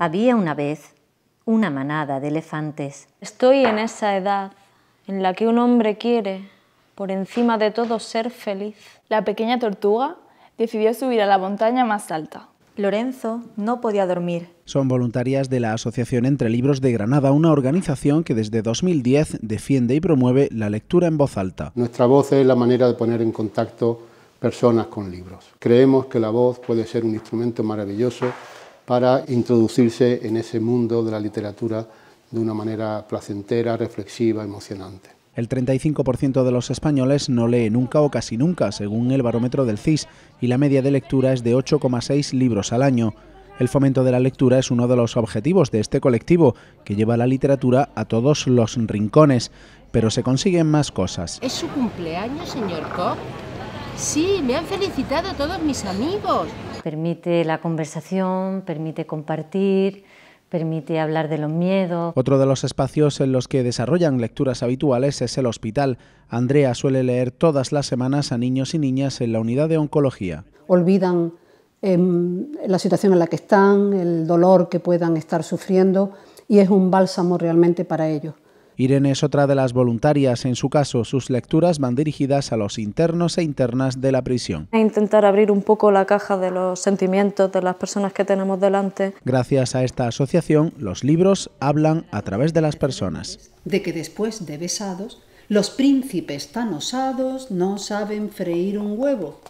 Había una vez una manada de elefantes. Estoy en esa edad en la que un hombre quiere, por encima de todo, ser feliz. La pequeña tortuga decidió subir a la montaña más alta. Lorenzo no podía dormir. Son voluntarias de la Asociación Entre Libros de Granada, una organización que desde 2010 defiende y promueve la lectura en voz alta. Nuestra voz es la manera de poner en contacto personas con libros. Creemos que la voz puede ser un instrumento maravilloso para introducirse en ese mundo de la literatura de una manera placentera, reflexiva, emocionante. El 35% de los españoles no lee nunca o casi nunca, según el barómetro del CIS, y la media de lectura es de 8,6 libros al año. El fomento de la lectura es uno de los objetivos de este colectivo, que lleva la literatura a todos los rincones, pero se consiguen más cosas. ¿Es su cumpleaños, señor Koch? Sí, me han felicitado todos mis amigos. Permite la conversación, permite compartir, permite hablar de los miedos. Otro de los espacios en los que desarrollan lecturas habituales es el hospital. Andrea suele leer todas las semanas a niños y niñas en la unidad de oncología. Olvidan em, la situación en la que están, el dolor que puedan estar sufriendo y es un bálsamo realmente para ellos. Irene es otra de las voluntarias. En su caso, sus lecturas van dirigidas a los internos e internas de la prisión. A intentar abrir un poco la caja de los sentimientos de las personas que tenemos delante. Gracias a esta asociación, los libros hablan a través de las personas. De que después de besados, los príncipes tan osados no saben freír un huevo.